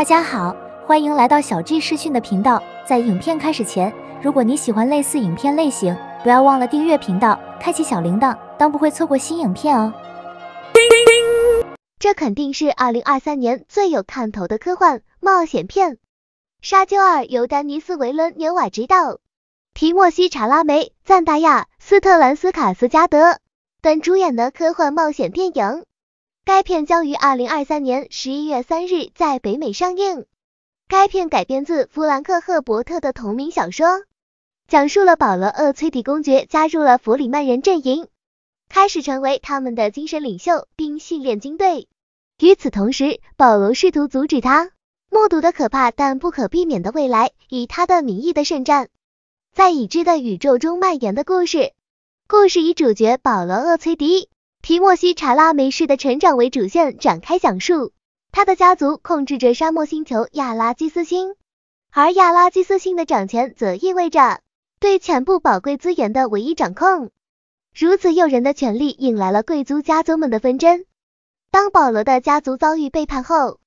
大家好，欢迎来到小 G 视讯的频道。在影片开始前，如果你喜欢类似影片类型，不要忘了订阅频道，开启小铃铛，当不会错过新影片哦。这肯定是2023年最有看头的科幻冒险片《沙丘2》，由丹尼斯·维伦纽瓦执导，提莫西·查拉梅、赞达亚、斯特兰斯·卡斯加德等主演的科幻冒险电影。该片将于二零二三年十一月三日在北美上映。该片改编自弗兰克·赫伯特的同名小说，讲述了保罗·厄崔迪公爵加入了弗里曼人阵营，开始成为他们的精神领袖并训练军队。与此同时，保罗试图阻止他目睹的可怕但不可避免的未来。以他的名义的圣战在已知的宇宙中蔓延的故事。故事以主角保罗·厄崔迪。皮莫西查拉梅氏的成长为主线展开讲述，他的家族控制着沙漠星球亚拉基斯星，而亚拉基斯星的掌权则意味着对全部宝贵资源的唯一掌控。如此诱人的权利引来了贵族家族们的纷争。当保罗的家族遭遇背叛后，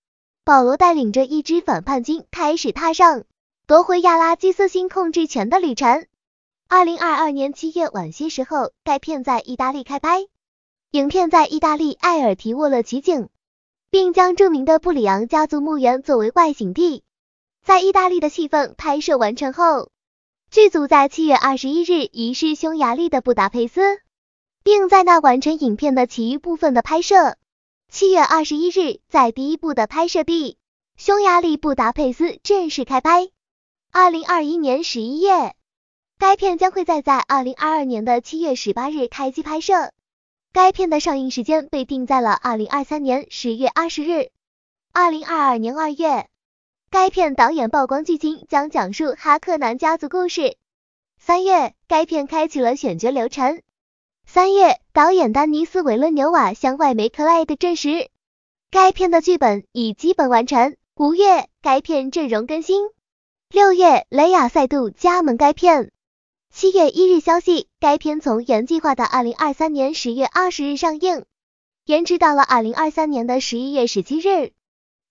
保罗带领着一支反叛军开始踏上夺回亚拉基斯星控制权的旅程。二零二二年七月晚些时候，该片在意大利开拍。影片在意大利埃尔提沃勒取景，并将著名的布里昂家族墓园作为外景地。在意大利的戏份拍摄完成后，剧组在七月二十一日移师匈牙利的布达佩斯，并在那完成影片的其余部分的拍摄。七月二十一日，在第一部的拍摄地匈牙利布达佩斯正式开拍。二零二一年十一月，该片将会在在二零二二年的七月十八日开机拍摄。该片的上映时间被定在了二零二三年十月二十日。二零二二年二月，该片导演曝光，剧情，将讲述哈克南家族故事。三月，该片开启了选角流程。三月，导演丹尼斯维伦纽瓦向外媒《c o l l i d e 证实，该片的剧本已基本完成。五月，该片阵容更新。六月，雷亚再度加盟该片。七月一日消息，该片从原计划的二零二三年十月二十日上映，延迟到了二零二三年的十一月十七日。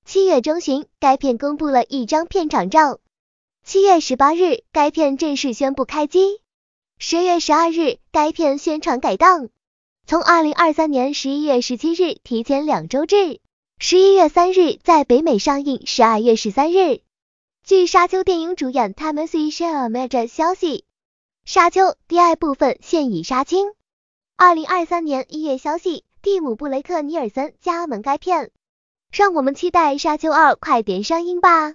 七月中旬，该片公布了一张片场照。七月十八日，该片正式宣布开机。十月十二日，该片宣传改档，从二零二三年十一月十七日提前两周至十一月三日，在北美上映。十二月十三日，据沙丘电影主演 Timothy s h i l l m a 消息。《沙丘》第二部分现已杀青。二零二三年一月消息，蒂姆·布雷克·尼尔森加盟该片。让我们期待《沙丘二》快点上映吧！